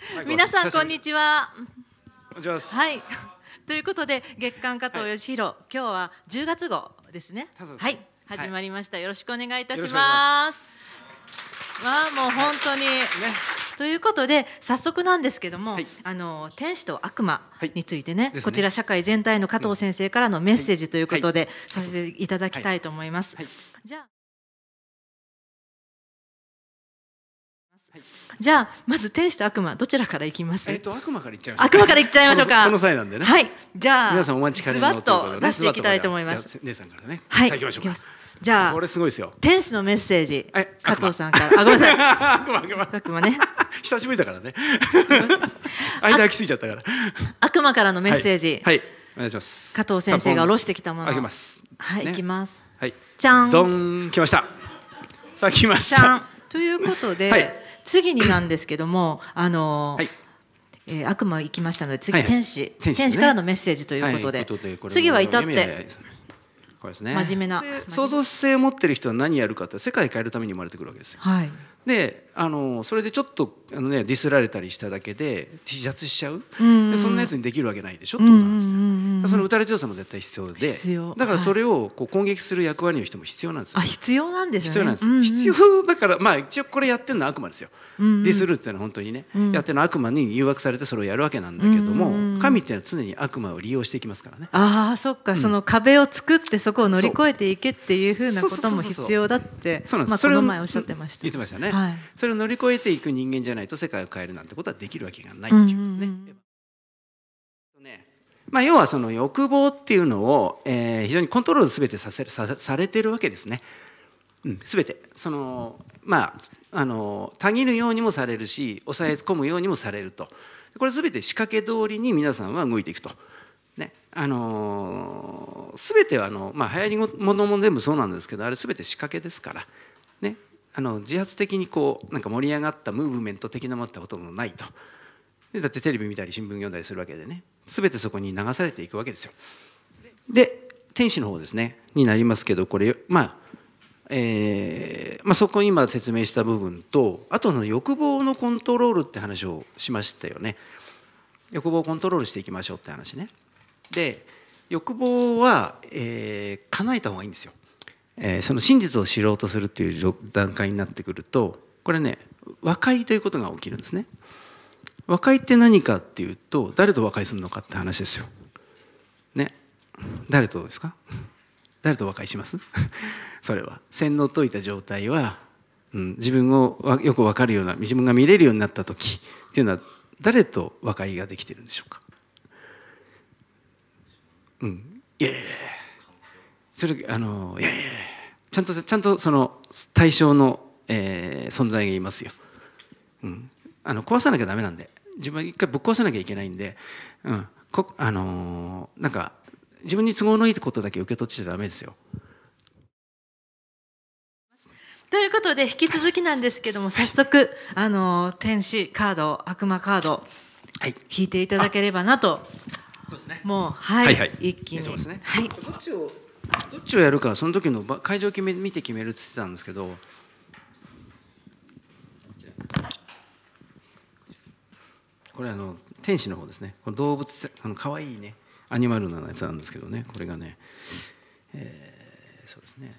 皆さんこんにちは。こんには。はい。ということで月刊加藤義弘、今日は10月号ですね。はい、始まりました。よろしくお願いいたします。わあもう本当に。ということで早速なんですけども、あの天使と悪魔についてね,、こちら社会全体の加藤先生からのメッセージということで、させていただきたいと思います。じゃじゃあまず天使と悪魔どちらからいきますえっ、と悪魔からいっちゃいましょう悪魔からいっちゃいましょうかこの際なんでねはいじゃあ皆さんお待ちかねのというと出していきたいと思います姉さんからねはい行きましょうじゃあこれすごいですよ天使のメッセージ加藤さんからあごめんなさい 悪魔悪魔悪魔ね久しぶりだからね間空きすぎちゃったから悪魔からのメッセージ、はい、お願いします加藤先生が下ろしてきたものあげますはい、ね、いきますはいじゃんどん来ましたさあ来ましたということで、はい次になんですけども、あのはいえー、悪魔行きましたので次、はい天使天使、からのメッセージということではいことで、次は至って。これですね、真面目な創造性を持ってる人は何やるかって世界変えるために生まれてくるわけですよ。はい、であのそれでちょっとあの、ね、ディスられたりしただけで自殺しちゃう、うんうん、でそんなやつにできるわけないでしょってことなんですよ。うんうんその打たれ強さも絶対必要で必要だからそれをこう攻撃する役割の人も必要なんですよ、ね、あ必要なんですね必要なんです、うんうん、必要だからまあ一応これやってるのは悪魔ですよ、うんうん、ディスるっていうのは本当にね、うん、やってるのは悪魔に誘惑されてそれをやるわけなんだけども、うんうん、神っていうのは常に悪魔を利用していきますからねああそっか、うん、その壁を作ってそこを乗り越えていけっていうふうなことも必要だってそうなんです、まあ、前おっしゃってました言ってましたね、はい、それを乗り越えていく人間じゃないと世界を変えるなんてことはできるわけがないっていうね、うんうんうんまあ、要はその欲望っていうのを、えー、非常にコントロールすべてさせさされてるわけですね。うん、べてそのまああのたぎるようにもされるし抑え込むようにもされるとこれすべて仕掛け通りに皆さんは動いていくと。ね、あのー、べてはあの、まあ、流行りものも全部そうなんですけどあれすべて仕掛けですから、ね、あの自発的にこうなんか盛り上がったムーブメント的なもったこともないとでだってテレビ見たり新聞読んだりするわけでね全てそこに流されていくわけですよ。で天使の方ですねになりますけどこれまあえー、まあ、そこに今説明した部分とあとの欲望のコントロールって話をしましたよね欲望をコントロールしていきましょうって話ねで欲望は、えー、叶えた方がいいんですよ、えー、その真実を知ろうとするっていう段階になってくるとこれね和解ということが起きるんですね和解って何かっていうと誰と和解するのかって話ですよ。ね誰とですか誰と和解します それは洗脳解いた状態は、うん、自分をよく分かるような自分が見れるようになった時っていうのは誰と和解ができてるんでしょうかうんいやいやいやそれあのいやいやいやちゃんとちゃんとその対象の、えー、存在がいますよ。うんあの壊さなきゃダメなんで自分一回ぶっ壊さなきゃいけないんで、うん、こあのー、なんか自分に都合のいいことだけ受け取っちゃダメですよ。ということで引き続きなんですけども早速あの天使カード悪魔カード、はい、引いていただければなとそうですねもうはい、はいはい、一気に、ねはい、どっちをどっちをやるかその時の会場決め見て決めるって言ってたんですけどこれあの天使の方ですねこの動物あの可愛いねアニマルなやつなんですけどねこれがね、えー、そうですね